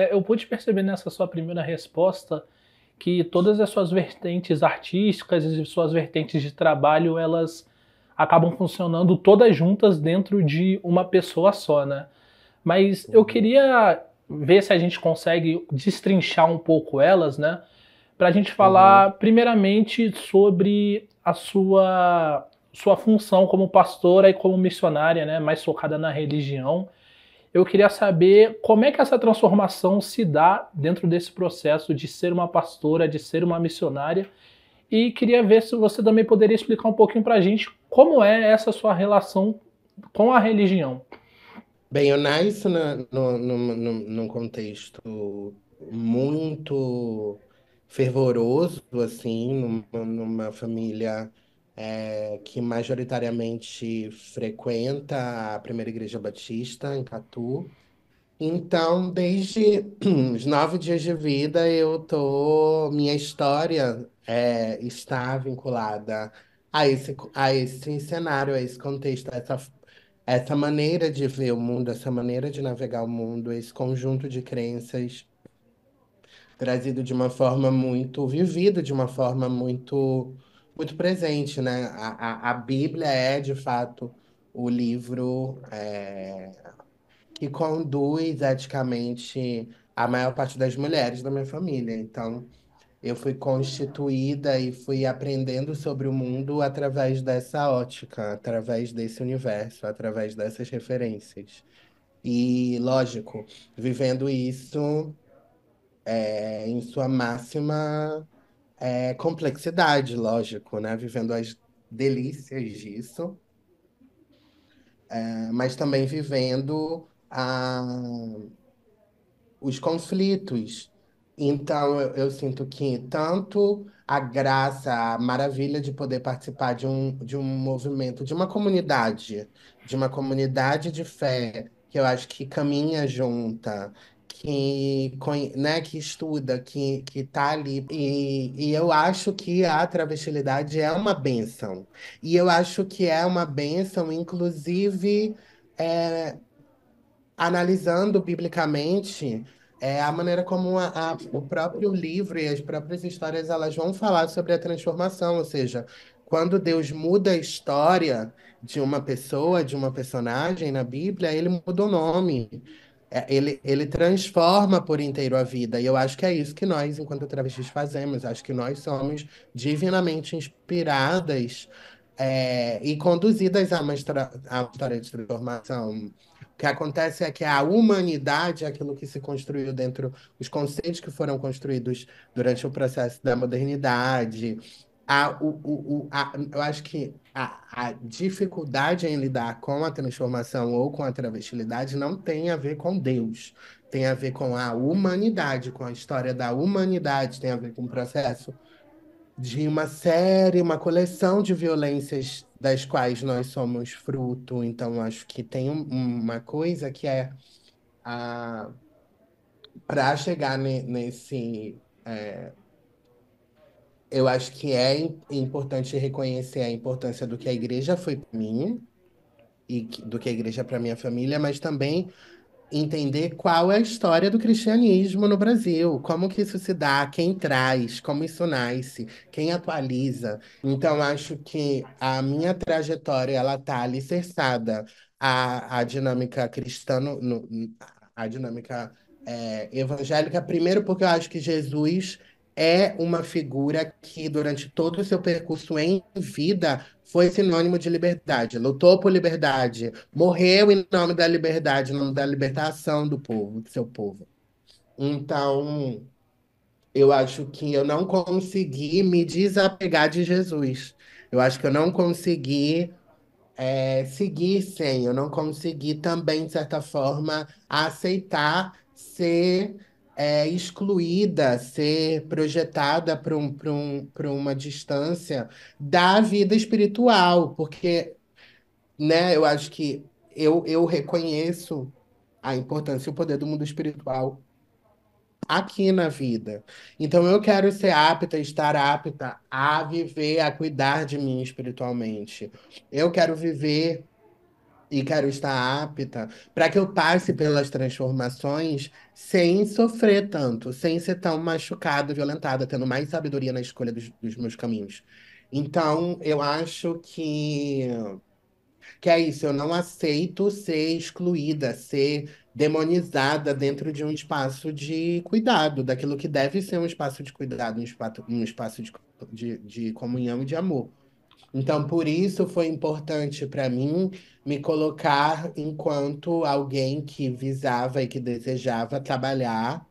É, eu pude perceber nessa sua primeira resposta que todas as suas vertentes artísticas e suas vertentes de trabalho, elas acabam funcionando todas juntas dentro de uma pessoa só, né? Mas eu uhum. queria ver se a gente consegue destrinchar um pouco elas, né? Para a gente falar uhum. primeiramente sobre a sua sua função como pastora e como missionária, né? Mais focada na religião eu queria saber como é que essa transformação se dá dentro desse processo de ser uma pastora, de ser uma missionária. E queria ver se você também poderia explicar um pouquinho para a gente como é essa sua relação com a religião. Bem, eu nasço na, no, no, no, num contexto muito fervoroso, assim, numa, numa família é, que majoritariamente frequenta a primeira igreja batista em Catu. Então, desde os nove dias de vida, eu tô. Minha história é, está vinculada a esse, a esse cenário, a esse contexto, a essa, essa maneira de ver o mundo, essa maneira de navegar o mundo, esse conjunto de crenças trazido de uma forma muito vivida, de uma forma muito muito presente, né? A, a, a, Bíblia é, de fato, o livro é, que conduz eticamente a maior parte das mulheres da minha família. Então, eu fui constituída e fui aprendendo sobre o mundo através dessa ótica, através desse universo, através dessas referências. E, lógico, vivendo isso é, em sua máxima é, complexidade, lógico, né? Vivendo as delícias disso, é, mas também vivendo a, os conflitos. Então, eu, eu, sinto que tanto a graça, a maravilha de poder participar de um, de um movimento, de uma comunidade, de uma comunidade de fé, que eu acho que caminha junta que, né, que estuda, que, que tá ali. E, e eu acho que a travestilidade é uma benção. E eu acho que é uma benção, inclusive, é, analisando biblicamente é, a maneira como a, a, o próprio livro e as próprias histórias elas vão falar sobre a transformação, ou seja, quando Deus muda a história de uma pessoa, de uma personagem na Bíblia, ele muda o nome. É, ele, ele transforma por inteiro a vida. E eu acho que é isso que nós, enquanto travestis, fazemos. Acho que nós somos divinamente inspiradas é, e conduzidas a uma, a uma história de transformação. O que acontece é que a humanidade, aquilo que se construiu dentro, os conceitos que foram construídos durante o processo da modernidade, a, o, o, a, eu acho que a, a, dificuldade em lidar com a transformação ou com a travestilidade não tem a ver com Deus, tem a ver com a humanidade, com a história da humanidade, tem a ver com o processo de uma série, uma coleção de violências das quais nós somos fruto. Então, acho que tem um, uma coisa que é ah, para chegar ne, nesse. É, eu acho que é importante reconhecer a importância do que a igreja foi para mim e do que a igreja é para minha família, mas também entender qual é a história do cristianismo no Brasil, como que isso se dá, quem traz, como isso nasce, quem atualiza. Então acho que a minha trajetória ela tá alicerçada à, à dinâmica cristã, no, no à dinâmica é, evangélica, primeiro porque eu acho que Jesus é uma figura que, durante todo o seu percurso em vida, foi sinônimo de liberdade, lutou por liberdade, morreu em nome da liberdade, em nome da libertação do povo, do seu povo. Então, eu acho que eu não consegui me desapegar de Jesus. Eu acho que eu não consegui é, seguir sem, eu não consegui também, de certa forma, aceitar ser é, excluída, ser projetada para um, um, uma distância da vida espiritual, porque né, eu acho que eu, eu reconheço a importância e o poder do mundo espiritual aqui na vida. Então eu quero ser apta, estar apta a viver, a cuidar de mim espiritualmente. Eu quero viver e quero estar apta para que eu passe pelas transformações sem sofrer tanto, sem ser tão machucada, violentada, tendo mais sabedoria na escolha dos, dos meus caminhos. Então, eu acho que que é isso, eu não aceito ser excluída, ser demonizada dentro de um espaço de cuidado, daquilo que deve ser um espaço de cuidado, um espaço, um espaço de, de, de comunhão e de amor. Então, por isso foi importante para mim me colocar enquanto alguém que visava e que desejava trabalhar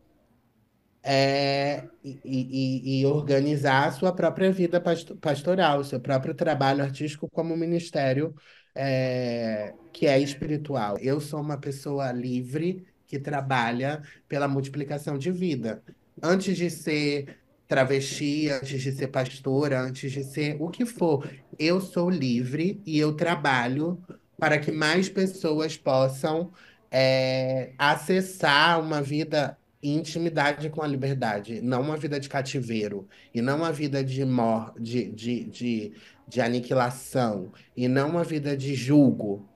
é, e, e, e, organizar a sua própria vida pastoral, o seu próprio trabalho artístico como ministério é, que é espiritual. Eu sou uma pessoa livre que trabalha pela multiplicação de vida. Antes de ser travesti, antes de ser pastora, antes de ser o que for. Eu sou livre e eu trabalho para que mais pessoas possam é, acessar uma vida intimidade com a liberdade, não uma vida de cativeiro, e não uma vida de, mor de, de, de, de aniquilação, e não uma vida de julgo,